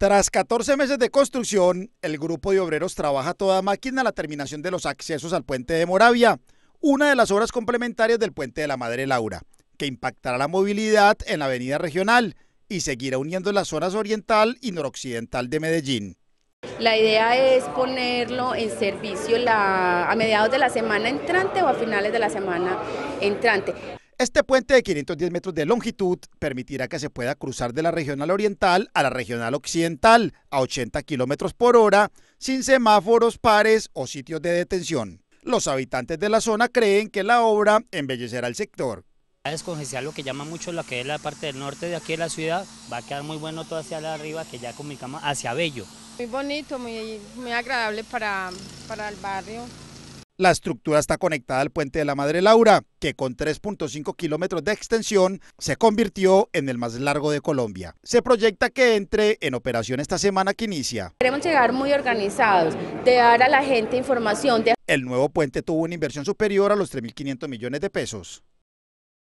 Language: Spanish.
Tras 14 meses de construcción, el grupo de obreros trabaja toda máquina la terminación de los accesos al puente de Moravia, una de las obras complementarias del puente de la Madre Laura, que impactará la movilidad en la avenida regional y seguirá uniendo las zonas oriental y noroccidental de Medellín. La idea es ponerlo en servicio a mediados de la semana entrante o a finales de la semana entrante. Este puente de 510 metros de longitud permitirá que se pueda cruzar de la regional oriental a la regional occidental a 80 kilómetros por hora sin semáforos pares o sitios de detención. Los habitantes de la zona creen que la obra embellecerá el sector. A descongestionar lo que llama mucho la que es la parte del norte de aquí de la ciudad, va a quedar muy bueno todo hacia arriba, que ya comunicamos hacia Bello. Muy bonito, muy, muy agradable para, para el barrio. La estructura está conectada al puente de la Madre Laura, que con 3.5 kilómetros de extensión se convirtió en el más largo de Colombia. Se proyecta que entre en operación esta semana que inicia. Queremos llegar muy organizados, de dar a la gente información. De... El nuevo puente tuvo una inversión superior a los 3.500 millones de pesos.